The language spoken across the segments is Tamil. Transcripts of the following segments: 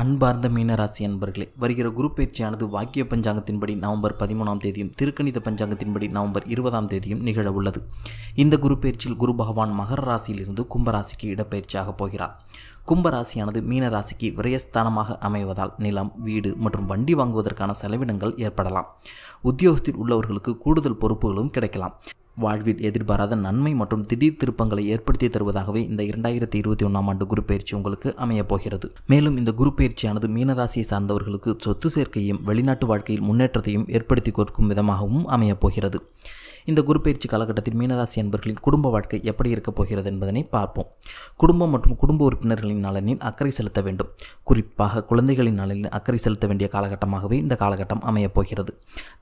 அன்பார்ந்த மீனராசி அன்பர்களே வருகிற குரு பயிற்சியானது வாக்கிய பஞ்சாங்கத்தின்படி நவம்பர் பதிமூணாம் தேதியும் திருக்கணித பஞ்சாங்கத்தின்படி நவம்பர் இருபதாம் தேதியும் நிகழ உள்ளது இந்த குரு பயிற்சியில் குரு பகவான் மகர ராசியிலிருந்து கும்பராசிக்கு இடப்பெயர்ச்சியாக போகிறார் கும்பராசியானது மீனராசிக்கு விரயஸ்தானமாக அமைவதால் நிலம் வீடு மற்றும் வண்டி வாங்குவதற்கான செலவினங்கள் ஏற்படலாம் உத்தியோகத்தில் உள்ளவர்களுக்கு கூடுதல் பொறுப்புகளும் கிடைக்கலாம் வாழ்வில் எதிர்பாராத நன்மை மற்றும் திடீர் திருப்பங்களை ஏற்படுத்தி தருவதாகவே இந்த இரண்டாயிரத்தி இருபத்தி ஒன்றாம் ஆண்டு குரு பயிற்சி உங்களுக்கு அமையப் போகிறது மேலும் இந்த குரு பயிற்சியானது மீனராசியை சார்ந்தவர்களுக்கு சொத்து சேர்க்கையும் வெளிநாட்டு வாழ்க்கையில் முன்னேற்றத்தையும் ஏற்படுத்தி கொடுக்கும் விதமாகவும் அமையப் போகிறது இந்த குரு பயிற்சி காலகட்டத்தில் மீனராசி அன்பர்களின் குடும்ப வாழ்க்கை எப்படி இருக்கப் போகிறது என்பதனை பார்ப்போம் குடும்பம் மற்றும் குடும்ப உறுப்பினர்களின் நலனில் அக்கறை செலுத்த வேண்டும் குறிப்பாக குழந்தைகளின் நலனில் அக்கறை செலுத்த வேண்டிய காலகட்டமாகவே இந்த காலகட்டம் அமையப் போகிறது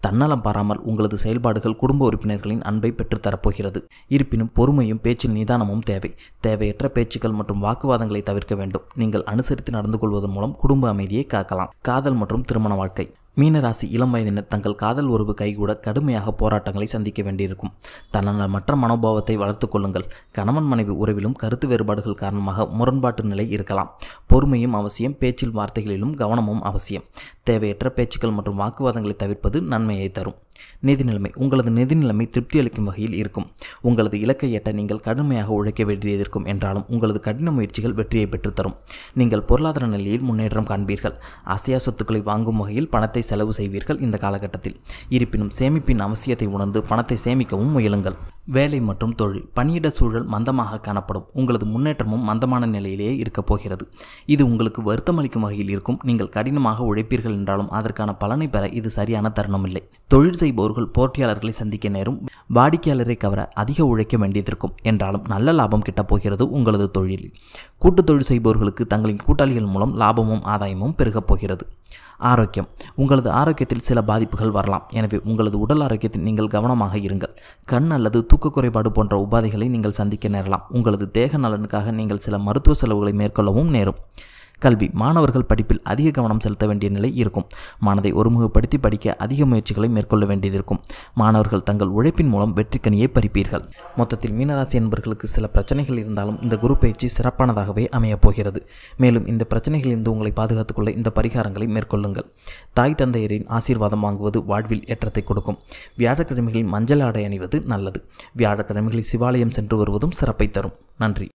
தன்னலம் பாராமல் உங்களது செயல்பாடுகள் குடும்ப உறுப்பினர்களின் அன்பை பெற்றுத்தரப்போகிறது இருப்பினும் பொறுமையும் பேச்சில் நிதானமும் தேவை தேவையற்ற பேச்சுக்கள் மற்றும் வாக்குவாதங்களை தவிர்க்க வேண்டும் நீங்கள் அனுசரித்து நடந்து கொள்வதன் மூலம் குடும்ப அமைதியை காக்கலாம் காதல் மற்றும் திருமண வாழ்க்கை மீனராசி இளம் வயதினர் தங்கள் காதல் உறவு கைகூட கடுமையாக போராட்டங்களை சந்திக்க வேண்டியிருக்கும் தன்னால் மற்ற மனோபாவத்தை வளர்த்து கொள்ளுங்கள் கணவன் மனைவி உறவிலும் கருத்து வேறுபாடுகள் காரணமாக முரண்பாட்டு நிலை இருக்கலாம் பொறுமையும் அவசியம் பேச்சில் வார்த்தைகளிலும் கவனமும் அவசியம் தேவையற்ற பேச்சுக்கள் மற்றும் வாக்குவாதங்களை தவிர்ப்பது நன்மையை தரும் நிதி நிலைமை உங்களது நிதி நிலைமை திருப்தி அளிக்கும் வகையில் இருக்கும் உங்களது இலக்கை எட்ட நீங்கள் கடுமையாக உழைக்க வேண்டியது இருக்கும் என்றாலும் உங்களது கடின முயற்சிகள் வெற்றியை பெற்றுத்தரும் நீங்கள் பொருளாதார நிலையில் முன்னேற்றம் காண்பீர்கள் அசையா சொத்துக்களை வாங்கும் வகையில் பணத்தை செலவு செய்வீர்கள் இந்த காலகட்டத்தில் இருப்பினும் சேமிப்பின் அவசியத்தை உணர்ந்து பணத்தை சேமிக்கவும் முயலுங்கள் வேலை மற்றும் தொழில் பணியிட சூழல் மந்தமாக காணப்படும் உங்களது முன்னேற்றமும் மந்தமான நிலையிலேயே இருக்கப் போகிறது இது உங்களுக்கு வருத்தம் அளிக்கும் வகையில் இருக்கும் நீங்கள் கடினமாக உழைப்பீர்கள் என்றாலும் அதற்கான பலனை பெற இது சரியான தருணமில்லை தொழில் செய்ய செய்பவர்கள் போட்டியாளர்களை சந்திக்க நேரும் வாடிக்கையாளரை கவர அதிக உழைக்க வேண்டியதிருக்கும் என்றாலும் நல்ல லாபம் கிட்ட போகிறது உங்களது தொழிலில் கூட்டுத் தொழில் செய்பவர்களுக்கு தங்களின் கூட்டாளிகள் மூலம் லாபமும் ஆதாயமும் பெருகப் போகிறது ஆரோக்கியம் உங்களது ஆரோக்கியத்தில் சில பாதிப்புகள் வரலாம் எனவே உங்களது உடல் ஆரோக்கியத்தில் நீங்கள் கவனமாக இருங்கள் கண் அல்லது தூக்க குறைபாடு போன்ற உபாதைகளை நீங்கள் சந்திக்க நேரலாம் உங்களது தேக நலனுக்காக நீங்கள் சில மருத்துவ செலவுகளை மேற்கொள்ளவும் நேரும் கல்வி மாணவர்கள் படிப்பில் அதிக கவனம் செலுத்த வேண்டிய நிலை இருக்கும் மனதை ஒருமுகப்படுத்தி படிக்க அதிக முயற்சிகளை மேற்கொள்ள வேண்டியது இருக்கும் மாணவர்கள் தங்கள் உழைப்பின் மூலம் வெற்றிக்கனியை பறிப்பீர்கள் மொத்தத்தில் மீனராசி என்பவர்களுக்கு சில பிரச்சனைகள் இருந்தாலும் இந்த குரு பயிற்சி சிறப்பானதாகவே அமையப் போகிறது மேலும் இந்த பிரச்சனைகள் இருந்து உங்களை பாதுகாத்துக் கொள்ள இந்த பரிகாரங்களை மேற்கொள்ளுங்கள் தாய் தந்தையரின் ஆசீர்வாதம் வாங்குவது வாழ்வில் ஏற்றத்தை கொடுக்கும் வியாழக்கிழமைகளில் மஞ்சள் ஆடை அணிவது நல்லது வியாழக்கிழமைகளில் சிவாலயம் சென்று வருவதும் சிறப்பை தரும் நன்றி